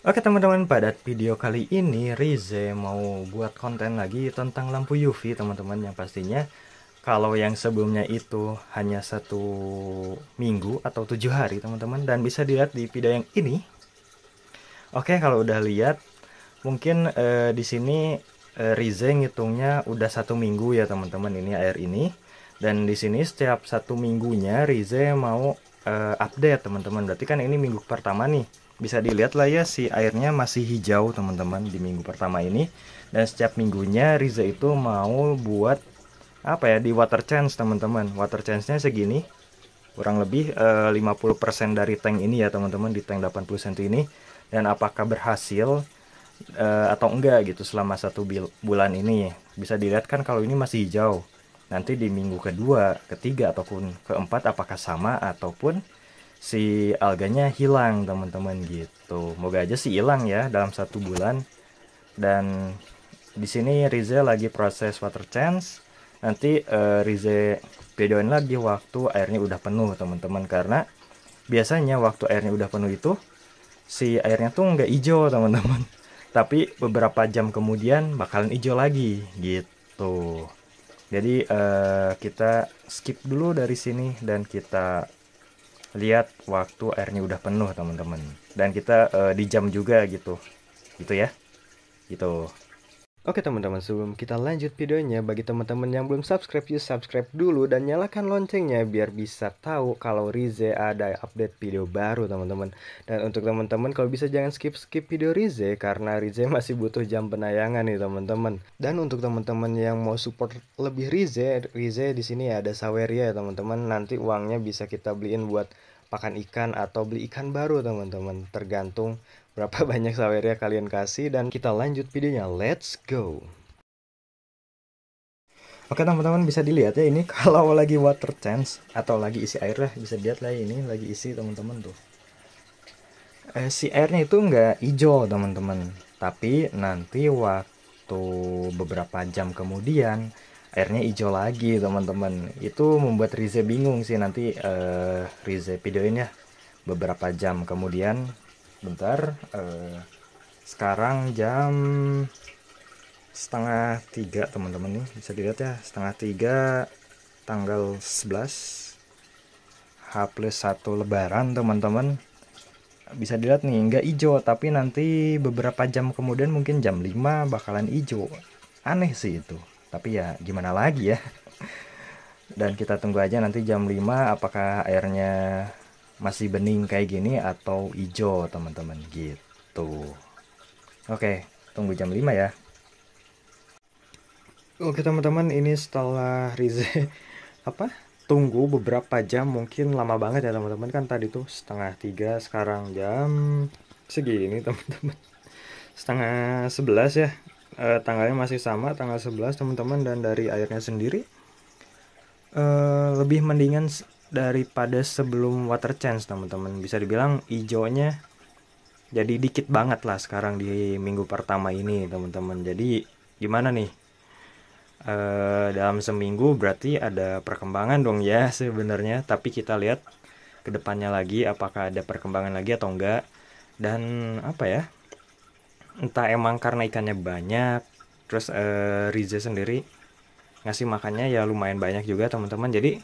Oke teman-teman, pada video kali ini Rize mau buat konten lagi tentang lampu UV teman-teman yang pastinya kalau yang sebelumnya itu hanya satu minggu atau tujuh hari teman-teman dan bisa dilihat di video yang ini. Oke kalau udah lihat mungkin eh, di sini eh, Rize ngitungnya udah satu minggu ya teman-teman ini air ini dan di sini setiap satu minggunya Rize mau eh, update teman-teman berarti kan ini minggu pertama nih bisa dilihat lah ya si airnya masih hijau teman-teman di minggu pertama ini dan setiap minggunya Riza itu mau buat apa ya di water change teman-teman water change nya segini kurang lebih eh, 50% dari tank ini ya teman-teman di tank 80 cm ini dan apakah berhasil eh, atau enggak gitu selama satu bulan ini bisa dilihat kan kalau ini masih hijau nanti di minggu kedua ketiga ataupun keempat apakah sama ataupun si alganya hilang teman-teman gitu moga aja sih hilang ya dalam satu bulan dan di sini Rize lagi proses water change nanti uh, Rize videoin lagi waktu airnya udah penuh teman-teman karena biasanya waktu airnya udah penuh itu si airnya tuh nggak hijau teman-teman tapi beberapa jam kemudian bakalan hijau lagi gitu jadi uh, kita skip dulu dari sini dan kita lihat waktu airnya udah penuh teman-teman dan kita uh, di jam juga gitu gitu ya gitu Oke teman-teman, sebelum kita lanjut videonya, bagi teman-teman yang belum subscribe, yuk subscribe dulu dan nyalakan loncengnya biar bisa tahu kalau Rize ada update video baru teman-teman. Dan untuk teman-teman kalau bisa jangan skip-skip video Rize karena Rize masih butuh jam penayangan nih teman-teman. Dan untuk teman-teman yang mau support lebih Rize, Rize di sini ada Saweria ya teman-teman. Nanti uangnya bisa kita beliin buat pakan ikan atau beli ikan baru teman-teman tergantung berapa banyak sawernya kalian kasih dan kita lanjut videonya let's go Oke teman-teman bisa dilihat ya ini kalau lagi water change atau lagi isi air lah bisa dilihat lah ini lagi isi teman-teman tuh eh, si airnya itu nggak hijau teman-teman tapi nanti waktu beberapa jam kemudian airnya hijau lagi teman-teman itu membuat Rize bingung sih nanti eh, Rize videoin ya beberapa jam kemudian bentar uh, sekarang jam setengah tiga teman-teman nih bisa dilihat ya setengah tiga tanggal 11 H plus 1 lebaran teman-teman bisa dilihat nih nggak hijau tapi nanti beberapa jam kemudian mungkin jam 5 bakalan hijau aneh sih itu tapi ya gimana lagi ya dan kita tunggu aja nanti jam 5 apakah airnya masih bening kayak gini atau hijau teman-teman gitu oke tunggu jam 5 ya oke teman-teman ini setelah Rize apa tunggu beberapa jam mungkin lama banget ya teman-teman kan tadi tuh setengah tiga sekarang jam segini teman-teman setengah sebelas ya e, tanggalnya masih sama tanggal sebelas teman-teman dan dari airnya sendiri e, lebih mendingan daripada sebelum water change teman-teman bisa dibilang hijaunya jadi dikit banget lah sekarang di minggu pertama ini teman-teman jadi gimana nih e, dalam seminggu berarti ada perkembangan dong ya sebenarnya tapi kita lihat kedepannya lagi apakah ada perkembangan lagi atau enggak dan apa ya entah emang karena ikannya banyak terus e, eh, Riza sendiri ngasih makannya ya lumayan banyak juga teman-teman jadi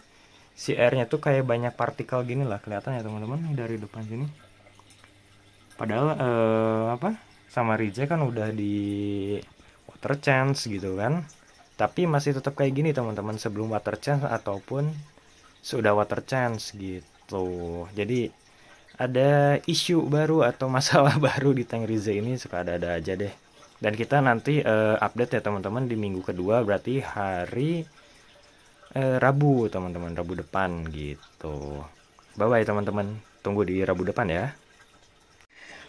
si airnya tuh kayak banyak partikel gini lah kelihatan ya teman-teman dari depan sini padahal eh, apa sama Rije kan udah di water chance gitu kan tapi masih tetap kayak gini teman-teman sebelum water chance ataupun sudah water chance gitu jadi ada isu baru atau masalah baru di tank Rize ini suka ada-ada aja deh dan kita nanti uh, update ya teman-teman di minggu kedua berarti hari eh, Rabu teman-teman Rabu depan gitu bye bye teman-teman tunggu di Rabu depan ya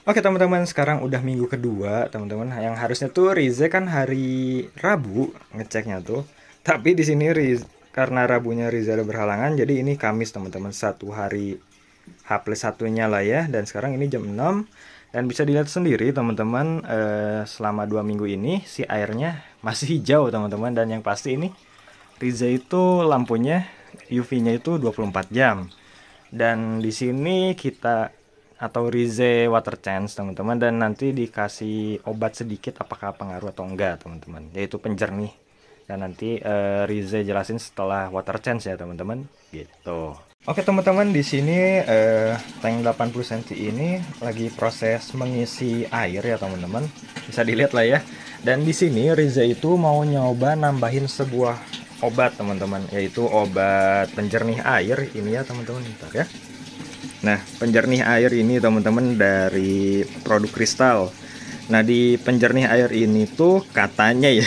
Oke teman-teman, sekarang udah minggu kedua teman-teman. Yang harusnya tuh Rize kan hari Rabu ngeceknya tuh. Tapi di sini Riz karena Rabunya Riza ada berhalangan, jadi ini Kamis teman-teman. Satu hari H plus satunya lah ya. Dan sekarang ini jam 6. Dan bisa dilihat sendiri teman-teman, eh, selama dua minggu ini si airnya masih hijau teman-teman. Dan yang pasti ini Riza itu lampunya UV-nya itu 24 jam. Dan di sini kita atau Rize Water Chance teman-teman dan nanti dikasih obat sedikit apakah pengaruh atau enggak teman-teman yaitu penjernih dan nanti uh, Rize jelasin setelah Water Chance ya teman-teman gitu oke teman-teman di sini uh, tank 80 cm ini lagi proses mengisi air ya teman-teman bisa dilihat lah ya dan di sini Rize itu mau nyoba nambahin sebuah obat teman-teman yaitu obat penjernih air ini ya teman-teman ntar ya nah penjernih air ini teman-teman dari produk kristal nah di penjernih air ini tuh katanya ya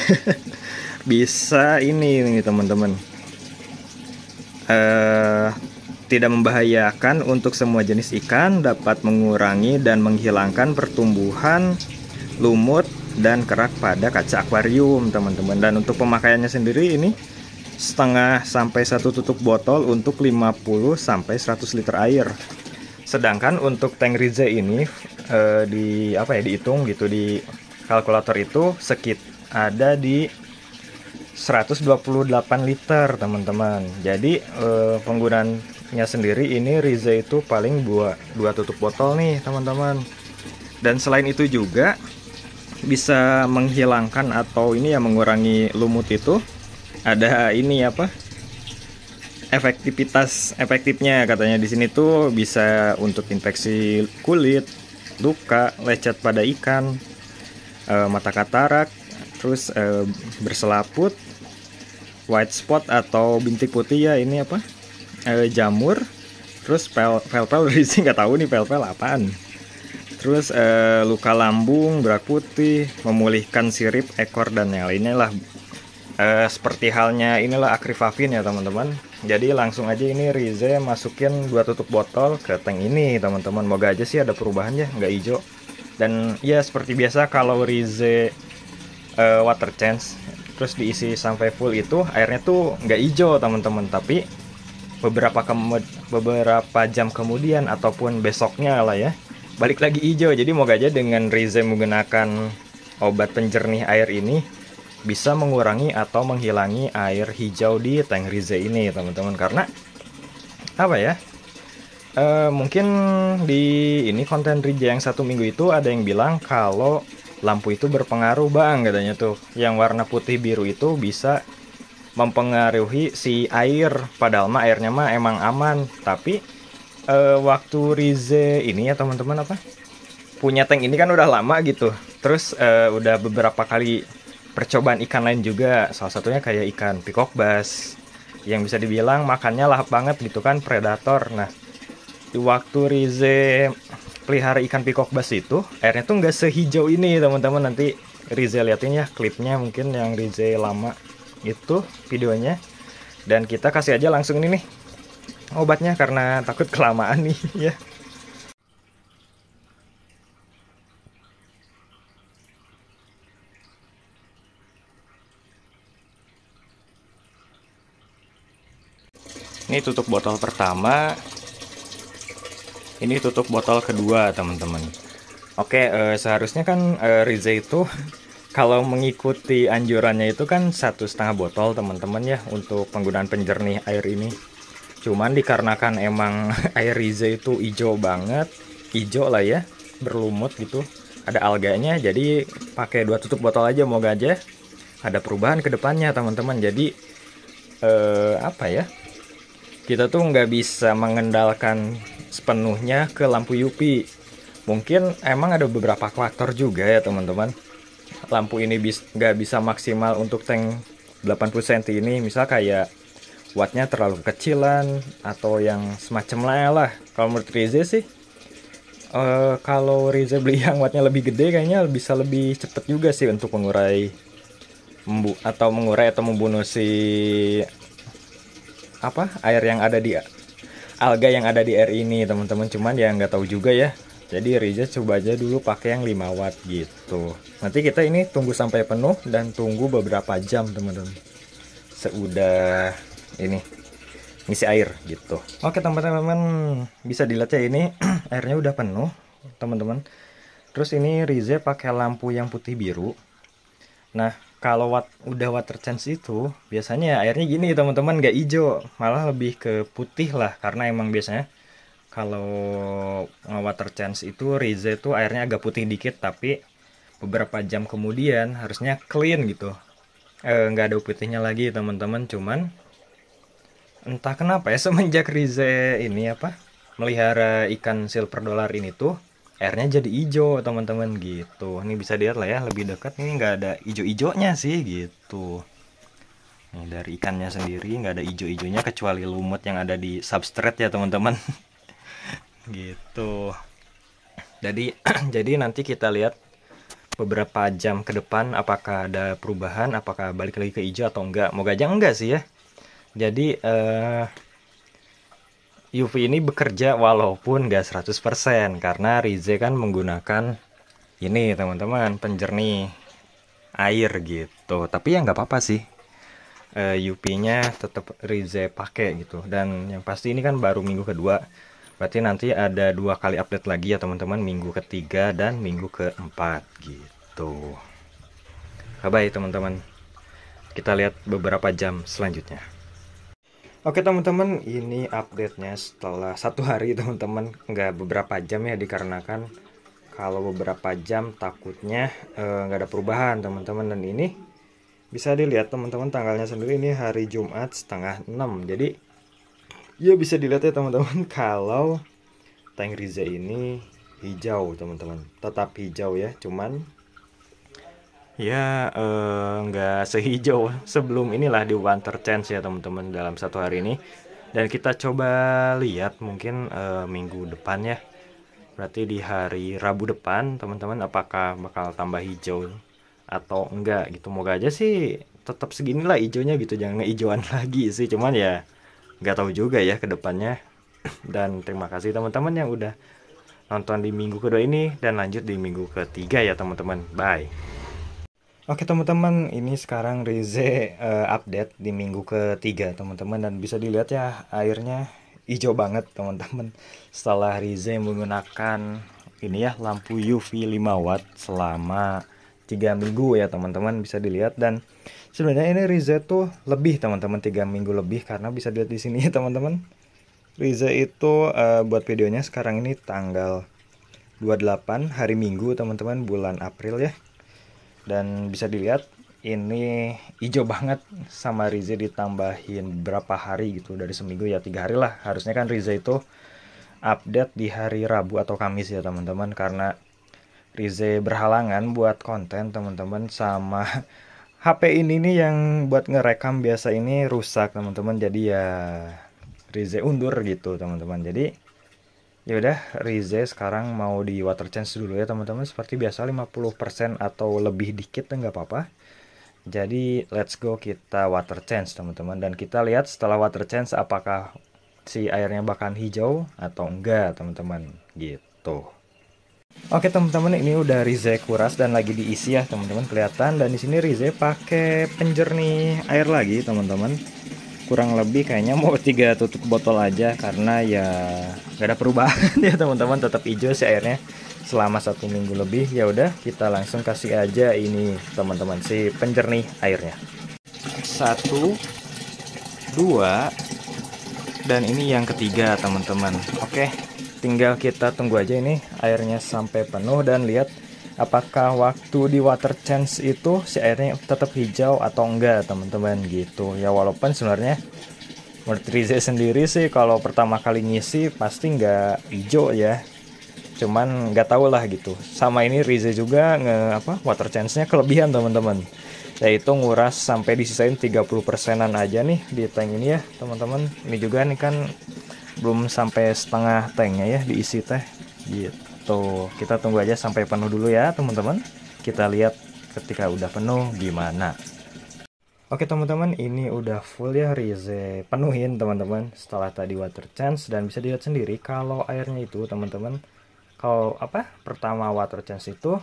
bisa ini ini teman-teman eh tidak membahayakan untuk semua jenis ikan dapat mengurangi dan menghilangkan pertumbuhan lumut dan kerak pada kaca akuarium teman-teman dan untuk pemakaiannya sendiri ini setengah sampai satu tutup botol untuk 50 sampai 100 liter air. Sedangkan untuk tank Rize ini e, di apa ya dihitung gitu di kalkulator itu sekit ada di 128 liter teman-teman. Jadi eh, penggunanya penggunaannya sendiri ini Rize itu paling dua, dua tutup botol nih teman-teman. Dan selain itu juga bisa menghilangkan atau ini ya mengurangi lumut itu ada ini apa? Efektivitas efektifnya katanya di sini tuh bisa untuk infeksi kulit, luka, lecet pada ikan, e, mata katarak, terus e, berselaput, white spot atau bintik putih ya ini apa? E, jamur, terus pel-pel di sini nggak tahu nih pel-pel apaan terus e, luka lambung, berak putih, memulihkan sirip, ekor dan yang lainnya lah Eh, seperti halnya inilah akrifafin ya teman-teman jadi langsung aja ini Rize masukin dua tutup botol ke tank ini teman-teman moga aja sih ada perubahannya ya nggak hijau dan ya seperti biasa kalau Rize eh, water change terus diisi sampai full itu airnya tuh nggak hijau teman-teman tapi beberapa beberapa jam kemudian ataupun besoknya lah ya balik lagi hijau jadi moga aja dengan Rize menggunakan obat penjernih air ini bisa mengurangi atau menghilangi air hijau di tank Rize ini teman-teman karena apa ya e, mungkin di ini konten Rize yang satu minggu itu ada yang bilang kalau lampu itu berpengaruh bang katanya tuh yang warna putih biru itu bisa mempengaruhi si air padahal mah airnya mah emang aman tapi e, waktu Rize ini ya teman-teman apa punya tank ini kan udah lama gitu terus e, udah beberapa kali percobaan ikan lain juga salah satunya kayak ikan peacock bass yang bisa dibilang makannya lahap banget gitu kan predator nah di waktu Rize pelihara ikan peacock bass itu airnya tuh nggak sehijau ini teman-teman nanti Rize liatin ya klipnya mungkin yang Rize lama itu videonya dan kita kasih aja langsung ini nih obatnya karena takut kelamaan nih ya ini tutup botol pertama ini tutup botol kedua teman-teman oke eh, seharusnya kan eh, Rize itu kalau mengikuti anjurannya itu kan satu setengah botol teman-teman ya untuk penggunaan penjernih air ini cuman dikarenakan emang air Rize itu hijau banget hijau lah ya berlumut gitu ada alganya jadi pakai dua tutup botol aja mau gajah. ada perubahan kedepannya, depannya teman-teman jadi eh, apa ya kita tuh nggak bisa mengendalkan sepenuhnya ke lampu UV. Mungkin emang ada beberapa faktor juga ya teman-teman. Lampu ini bis nggak bisa maksimal untuk tank 80 cm ini. Misal kayak wattnya terlalu kecilan atau yang semacam lah. Ya kalau menurut Rize sih, uh, kalau Rize beli yang wattnya lebih gede kayaknya bisa lebih cepet juga sih untuk mengurai atau mengurai atau membunuh si apa air yang ada di alga yang ada di air ini teman-teman cuman ya nggak tahu juga ya jadi Riza coba aja dulu pakai yang 5 watt gitu nanti kita ini tunggu sampai penuh dan tunggu beberapa jam teman-teman seudah ini ngisi air gitu oke teman-teman bisa dilihat ya ini airnya udah penuh teman-teman terus ini Riza pakai lampu yang putih biru nah kalau wat, udah water change itu biasanya airnya gini teman-teman gak hijau malah lebih ke putih lah karena emang biasanya kalau eh, water change itu rize itu airnya agak putih dikit tapi beberapa jam kemudian harusnya clean gitu eh, nggak e, ada putihnya lagi teman-teman cuman entah kenapa ya semenjak rize ini apa melihara ikan silver dollar ini tuh airnya jadi hijau teman-teman gitu ini bisa dilihat lah ya lebih dekat ini nggak ada hijau-hijaunya sih gitu Ini dari ikannya sendiri nggak ada hijau-hijaunya kecuali lumut yang ada di substrat ya teman-teman gitu jadi jadi nanti kita lihat beberapa jam ke depan apakah ada perubahan apakah balik lagi ke hijau atau enggak moga aja enggak sih ya jadi eh, UV ini bekerja walaupun gak 100% karena Rize kan menggunakan ini teman-teman penjernih air gitu tapi ya nggak apa-apa sih uh, eh, UP-nya tetap Rize pakai gitu dan yang pasti ini kan baru minggu kedua berarti nanti ada dua kali update lagi ya teman-teman minggu ketiga dan minggu keempat gitu bye teman-teman kita lihat beberapa jam selanjutnya Oke teman-teman, ini update-nya setelah satu hari teman-teman, nggak beberapa jam ya dikarenakan kalau beberapa jam takutnya eh, nggak ada perubahan teman-teman dan ini bisa dilihat teman-teman tanggalnya sendiri ini hari Jumat setengah 6 jadi ya bisa dilihat ya teman-teman kalau Tank Riza ini hijau teman-teman tetap hijau ya cuman ya eh, nggak uh, sehijau sebelum inilah di one chance ya teman-teman dalam satu hari ini dan kita coba lihat mungkin uh, minggu depan ya berarti di hari Rabu depan teman-teman apakah bakal tambah hijau atau enggak gitu moga aja sih tetap seginilah hijaunya gitu jangan hijauan lagi sih cuman ya nggak tahu juga ya kedepannya dan terima kasih teman-teman yang udah nonton di minggu kedua ini dan lanjut di minggu ketiga ya teman-teman bye Oke teman-teman, ini sekarang Rize uh, eh, update di minggu ketiga teman-teman dan bisa dilihat ya airnya hijau banget teman-teman. Setelah Rize menggunakan ini ya lampu UV 5 watt selama 3 minggu ya teman-teman bisa dilihat dan sebenarnya ini Rize tuh lebih teman-teman 3 minggu lebih karena bisa dilihat di sini ya teman-teman. Rize itu uh, buat videonya sekarang ini tanggal 28 hari Minggu teman-teman bulan April ya dan bisa dilihat ini hijau banget sama Rize ditambahin berapa hari gitu dari seminggu ya tiga hari lah harusnya kan Rize itu update di hari Rabu atau Kamis ya teman-teman karena Rize berhalangan buat konten teman-teman sama HP ini nih yang buat ngerekam biasa ini rusak teman-teman jadi ya Rize undur gitu teman-teman jadi Ya udah, Rize sekarang mau di water change dulu ya teman-teman. Seperti biasa 50% atau lebih dikit enggak apa-apa. Jadi let's go kita water change teman-teman dan kita lihat setelah water change apakah si airnya bakalan hijau atau enggak teman-teman gitu. Oke teman-teman ini udah Rize kuras dan lagi diisi ya teman-teman kelihatan dan di sini Rize pakai penjernih air lagi teman-teman kurang lebih kayaknya mau tiga tutup botol aja karena ya gak ada perubahan ya teman-teman tetap hijau si airnya selama satu minggu lebih ya udah kita langsung kasih aja ini teman-teman si penjernih airnya satu dua dan ini yang ketiga teman-teman oke tinggal kita tunggu aja ini airnya sampai penuh dan lihat apakah waktu di water change itu si airnya tetap hijau atau enggak teman-teman gitu ya walaupun sebenarnya menurut Rize sendiri sih kalau pertama kali ngisi pasti enggak hijau ya cuman nggak tahu lah gitu sama ini Rize juga nge apa water change nya kelebihan teman-teman yaitu nguras sampai disisain 30 persenan aja nih di tank ini ya teman-teman ini juga nih kan belum sampai setengah tanknya ya diisi teh gitu Tuh, kita tunggu aja sampai penuh dulu ya, teman-teman. Kita lihat ketika udah penuh gimana. Oke teman-teman, ini udah full ya Rize penuhin teman-teman setelah tadi water change dan bisa dilihat sendiri kalau airnya itu teman-teman kalau apa pertama water change itu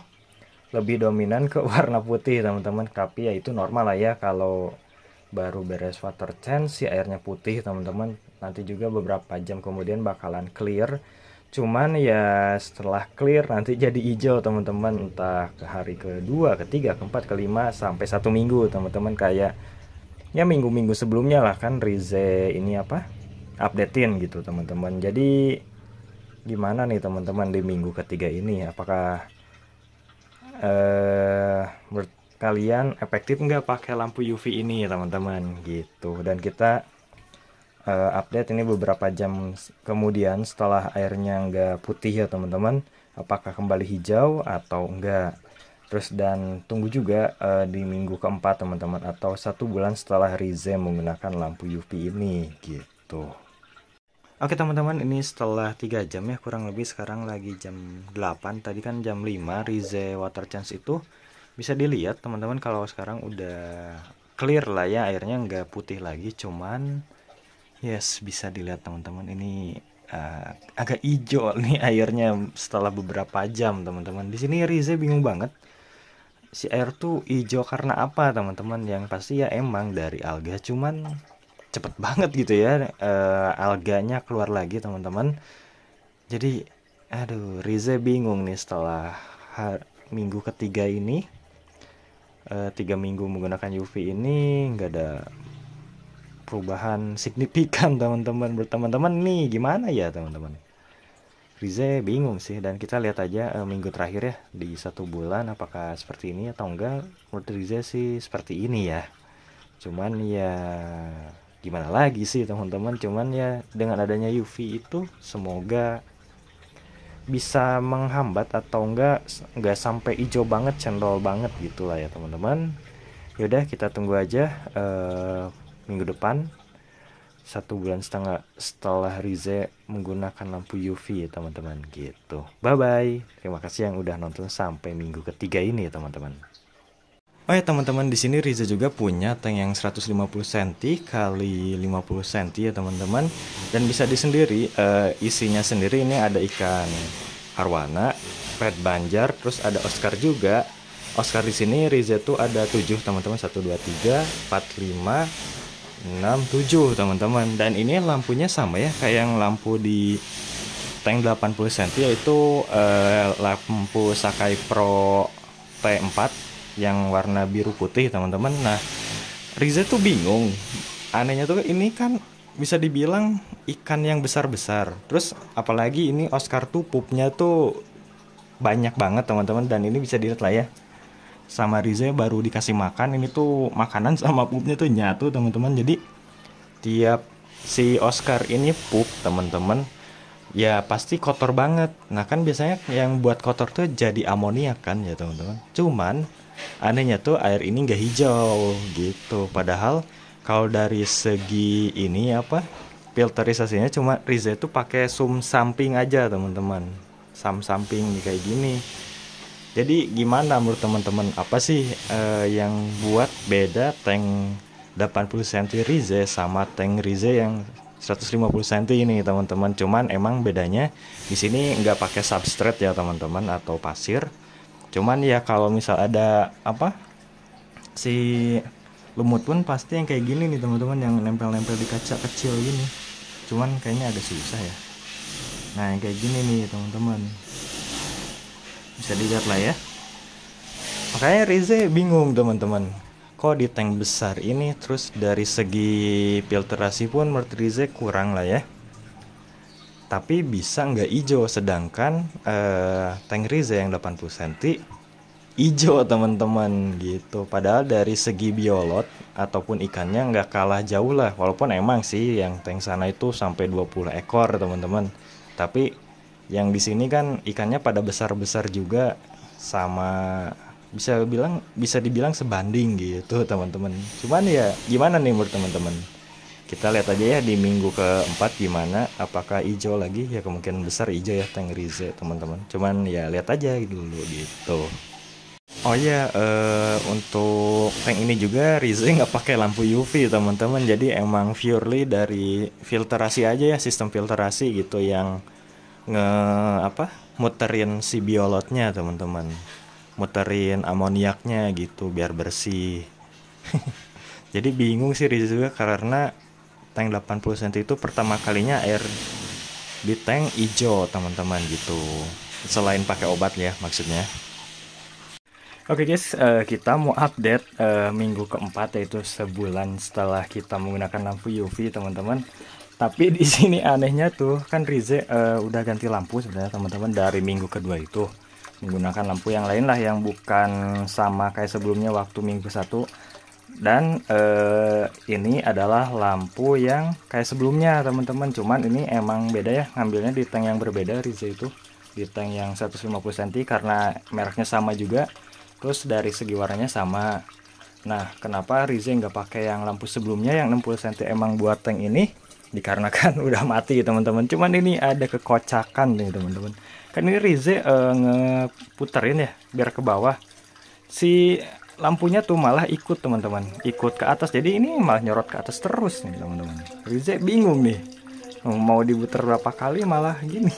lebih dominan ke warna putih teman-teman tapi ya itu normal lah ya kalau baru beres water change si airnya putih teman-teman nanti juga beberapa jam kemudian bakalan clear cuman ya setelah clear nanti jadi hijau teman-teman entah ke hari kedua ketiga keempat kelima sampai satu minggu teman-teman kayak ya minggu-minggu sebelumnya lah kan Rize ini apa updatein gitu teman-teman jadi gimana nih teman-teman di minggu ketiga ini apakah eh uh, kalian efektif nggak pakai lampu UV ini teman-teman gitu dan kita uh, update ini beberapa jam kemudian setelah airnya nggak putih ya teman-teman apakah kembali hijau atau enggak terus dan tunggu juga uh, di minggu keempat teman-teman atau satu bulan setelah Rize menggunakan lampu UV ini gitu Oke teman-teman ini setelah 3 jam ya kurang lebih sekarang lagi jam 8 tadi kan jam 5 Rize water chance itu bisa dilihat teman-teman kalau sekarang udah clear lah ya airnya nggak putih lagi cuman Yes, bisa dilihat teman-teman ini uh, agak hijau nih airnya setelah beberapa jam teman-teman. Di sini Rize bingung banget. Si air tuh hijau karena apa teman-teman? Yang pasti ya emang dari alga cuman cepet banget gitu ya uh, alganya keluar lagi teman-teman. Jadi aduh Rize bingung nih setelah minggu ketiga ini uh, tiga minggu menggunakan UV ini nggak ada perubahan signifikan teman-teman berteman-teman nih gimana ya teman-teman Rize bingung sih dan kita lihat aja e, minggu terakhir ya di satu bulan apakah seperti ini atau enggak menurut Rize sih seperti ini ya cuman ya gimana lagi sih teman-teman cuman ya dengan adanya UV itu semoga bisa menghambat atau enggak enggak sampai hijau banget cendol banget gitulah ya teman-teman yaudah kita tunggu aja uh, minggu depan satu bulan setengah setelah Rize menggunakan lampu UV ya teman-teman gitu. Bye bye. Terima kasih yang udah nonton sampai minggu ketiga ini ya teman-teman. Oh ya teman-teman di sini Riza juga punya tank yang 150 cm kali 50 cm ya teman-teman dan bisa disendiri uh, isinya sendiri ini ada ikan arwana, red banjar, terus ada Oscar juga. Oscar di sini Riza tuh ada 7 teman-teman 1 2 3 4 5 tujuh teman-teman dan ini lampunya sama ya kayak yang lampu di tank 80 cm yaitu eh, lampu Sakai Pro T4 yang warna biru putih teman-teman nah Riza tuh bingung anehnya tuh ini kan bisa dibilang ikan yang besar-besar terus apalagi ini Oscar tuh pupnya tuh banyak banget teman-teman dan ini bisa dilihat lah ya sama Rize baru dikasih makan ini tuh makanan sama pupnya tuh nyatu teman-teman jadi tiap si Oscar ini pup teman-teman ya pasti kotor banget nah kan biasanya yang buat kotor tuh jadi amonia kan ya teman-teman cuman anehnya tuh air ini nggak hijau gitu padahal kalau dari segi ini apa filterisasinya cuma Rize tuh pakai sum samping aja teman-teman sam samping kayak gini jadi gimana menurut teman-teman apa sih uh, yang buat beda tank 80 cm Rize sama tank Rize yang 150 cm ini teman-teman. Cuman emang bedanya di sini nggak pakai substrate ya teman-teman atau pasir. Cuman ya kalau misal ada apa si lumut pun pasti yang kayak gini nih teman-teman yang nempel-nempel di kaca kecil gini. Cuman kayaknya agak susah ya. Nah yang kayak gini nih teman-teman bisa dilihat lah ya makanya Rize bingung teman-teman kok di tank besar ini terus dari segi filterasi pun menurut Rize kurang lah ya tapi bisa nggak hijau sedangkan eh, tank Rize yang 80 cm hijau teman-teman gitu padahal dari segi biolot ataupun ikannya nggak kalah jauh lah walaupun emang sih yang tank sana itu sampai 20 ekor teman-teman tapi yang di sini kan ikannya pada besar-besar juga sama bisa bilang bisa dibilang sebanding gitu teman-teman. Cuman ya gimana nih menurut teman-teman? Kita lihat aja ya di minggu keempat gimana apakah hijau lagi ya kemungkinan besar hijau ya tank Tengrize teman-teman. Cuman ya lihat aja dulu gitu. Oh iya, uh, untuk tank ini juga Rize nggak pakai lampu UV teman-teman, jadi emang purely dari filterasi aja ya sistem filterasi gitu yang nge apa muterin si biolotnya teman-teman muterin amoniaknya gitu biar bersih jadi bingung sih Riz juga karena tank 80 cm itu pertama kalinya air di tank hijau teman-teman gitu selain pakai obat ya maksudnya Oke okay guys, uh, kita mau update uh, minggu keempat yaitu sebulan setelah kita menggunakan lampu UV teman-teman tapi di sini anehnya tuh kan Rize uh, udah ganti lampu sebenarnya teman-teman dari minggu kedua itu menggunakan lampu yang lain lah yang bukan sama kayak sebelumnya waktu minggu satu dan uh, ini adalah lampu yang kayak sebelumnya teman-teman cuman ini emang beda ya ngambilnya di tank yang berbeda Rize itu di tank yang 150 cm karena mereknya sama juga terus dari segi warnanya sama nah kenapa Rize nggak pakai yang lampu sebelumnya yang 60 cm emang buat tank ini dikarenakan udah mati teman-teman cuman ini ada kekocakan nih teman-teman kan ini Rize uh, ngeputerin ya biar ke bawah si lampunya tuh malah ikut teman-teman ikut ke atas jadi ini malah nyorot ke atas terus nih teman-teman Rize bingung nih mau dibuter berapa kali malah gini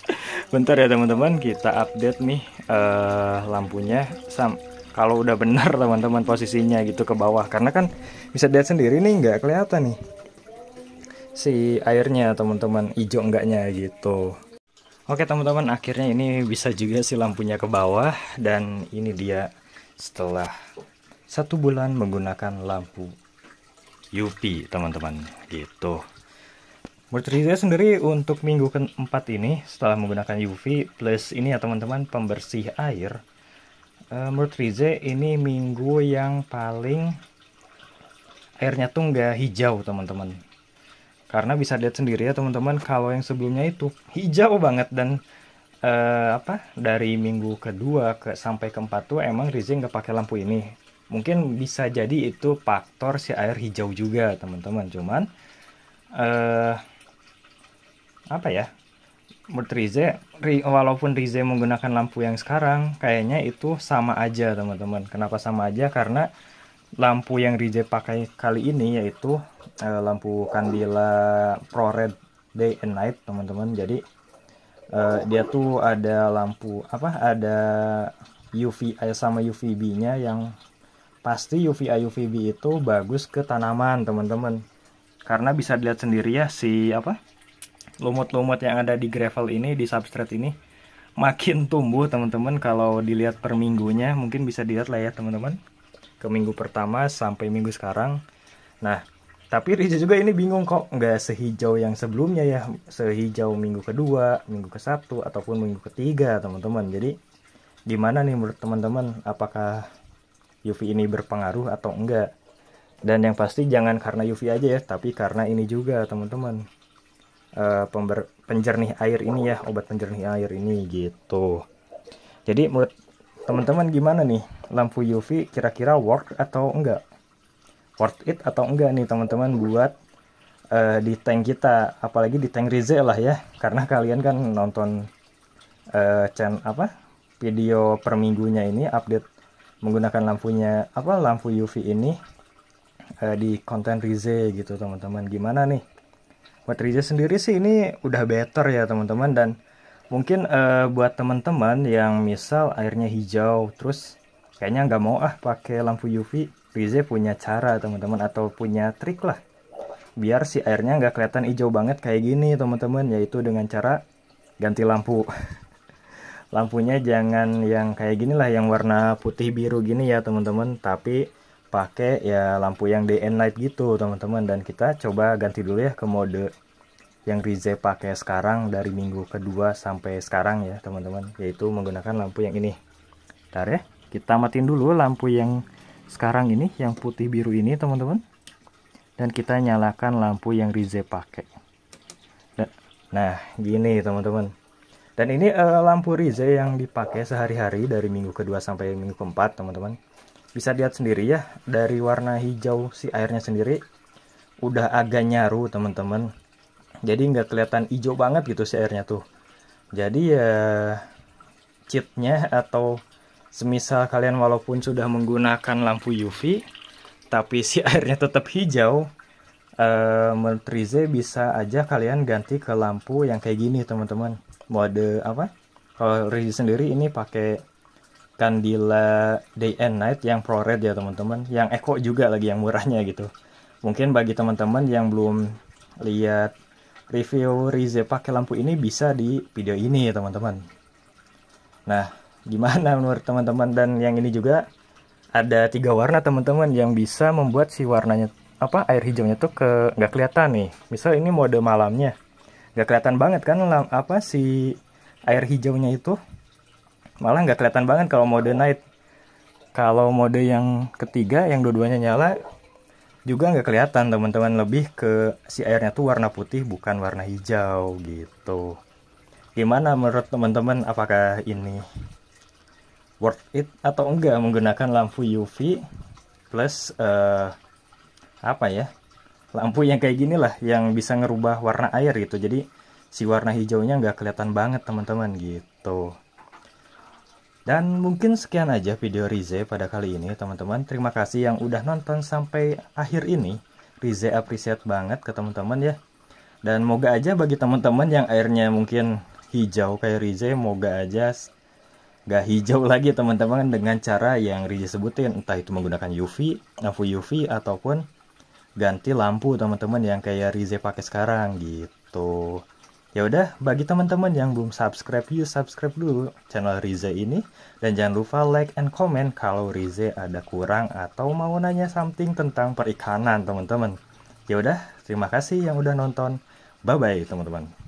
bentar ya teman-teman kita update nih uh, lampunya sam kalau udah benar teman-teman posisinya gitu ke bawah karena kan bisa lihat sendiri nih nggak kelihatan nih si airnya teman-teman hijau enggaknya gitu Oke teman-teman akhirnya ini bisa juga si lampunya ke bawah dan ini dia setelah satu bulan menggunakan lampu UV teman-teman gitu Menurut saya sendiri untuk minggu keempat ini setelah menggunakan UV plus ini ya teman-teman pembersih air uh, menurut Rize ini minggu yang paling airnya tuh nggak hijau teman-teman karena bisa lihat sendiri ya teman-teman kalau yang sebelumnya itu hijau banget dan uh, apa dari minggu kedua ke sampai keempat tuh emang Rize nggak pakai lampu ini mungkin bisa jadi itu faktor si air hijau juga teman-teman cuman uh, apa ya menurut Rize walaupun Rize menggunakan lampu yang sekarang kayaknya itu sama aja teman-teman kenapa sama aja karena lampu yang Rize pakai kali ini yaitu uh, lampu kandila pro red day and night teman-teman jadi uh, dia tuh ada lampu apa ada UV eh, sama UVB nya yang pasti UVA UVB itu bagus ke tanaman teman-teman karena bisa dilihat sendiri ya si apa lumut-lumut yang ada di gravel ini di substrate ini makin tumbuh teman-teman kalau dilihat per minggunya mungkin bisa dilihat lah ya teman-teman ke minggu pertama sampai minggu sekarang nah tapi Riza juga ini bingung kok nggak sehijau yang sebelumnya ya sehijau minggu kedua minggu ke satu ataupun minggu ketiga teman-teman jadi gimana nih menurut teman-teman apakah UV ini berpengaruh atau enggak dan yang pasti jangan karena UV aja ya tapi karena ini juga teman-teman e, pember penjernih air ini ya obat penjernih air ini gitu jadi menurut teman-teman gimana nih lampu UV kira-kira work atau enggak worth it atau enggak nih teman-teman buat uh, di tank kita apalagi di tank Rize lah ya karena kalian kan nonton uh, eh, channel apa video per minggunya ini update menggunakan lampunya apa lampu UV ini uh, di konten Rize gitu teman-teman gimana nih buat Rize sendiri sih ini udah better ya teman-teman dan mungkin uh, buat teman-teman yang misal airnya hijau terus kayaknya nggak mau ah pakai lampu UV Squeeze punya cara teman-teman atau punya trik lah biar si airnya nggak kelihatan hijau banget kayak gini teman-teman yaitu dengan cara ganti lampu lampunya jangan yang kayak gini lah yang warna putih biru gini ya teman-teman tapi pakai ya lampu yang dn light gitu teman-teman dan kita coba ganti dulu ya ke mode yang Rize pakai sekarang dari minggu kedua sampai sekarang ya teman-teman yaitu menggunakan lampu yang ini ntar ya kita matiin dulu lampu yang sekarang ini yang putih biru ini teman-teman dan kita nyalakan lampu yang Rize pakai nah gini teman-teman dan ini uh, lampu Rize yang dipakai sehari-hari dari minggu kedua sampai minggu keempat teman-teman bisa lihat sendiri ya dari warna hijau si airnya sendiri udah agak nyaru teman-teman jadi nggak kelihatan hijau banget gitu si airnya tuh jadi ya cheatnya atau Semisal kalian walaupun sudah menggunakan lampu UV, tapi si airnya tetap hijau, eh, menurut Rize bisa aja kalian ganti ke lampu yang kayak gini teman-teman. Mode apa? Kalau Rize sendiri ini pakai kandila Day and Night yang pro red ya teman-teman. Yang Eco juga lagi yang murahnya gitu. Mungkin bagi teman-teman yang belum lihat review Rize pakai lampu ini bisa di video ini ya teman-teman. Nah, gimana menurut teman-teman dan yang ini juga ada tiga warna teman-teman yang bisa membuat si warnanya apa air hijaunya tuh ke nggak kelihatan nih misal ini mode malamnya nggak kelihatan banget kan apa si air hijaunya itu malah nggak kelihatan banget kalau mode night kalau mode yang ketiga yang dua-duanya nyala juga nggak kelihatan teman-teman lebih ke si airnya tuh warna putih bukan warna hijau gitu gimana menurut teman-teman apakah ini worth it atau enggak menggunakan lampu UV plus uh, apa ya lampu yang kayak gini lah yang bisa ngerubah warna air gitu jadi si warna hijaunya nggak kelihatan banget teman-teman gitu dan mungkin sekian aja video Rize pada kali ini teman-teman terima kasih yang udah nonton sampai akhir ini Rize appreciate banget ke teman-teman ya dan moga aja bagi teman-teman yang airnya mungkin hijau kayak Rize moga aja gak hijau lagi teman-teman dengan cara yang Riza sebutin entah itu menggunakan UV, lampu UV ataupun ganti lampu teman-teman yang kayak Rize pakai sekarang gitu. Ya udah, bagi teman-teman yang belum subscribe, yuk subscribe dulu channel Rize ini dan jangan lupa like and comment kalau Rize ada kurang atau mau nanya something tentang perikanan teman-teman. Ya udah, terima kasih yang udah nonton. Bye bye teman-teman.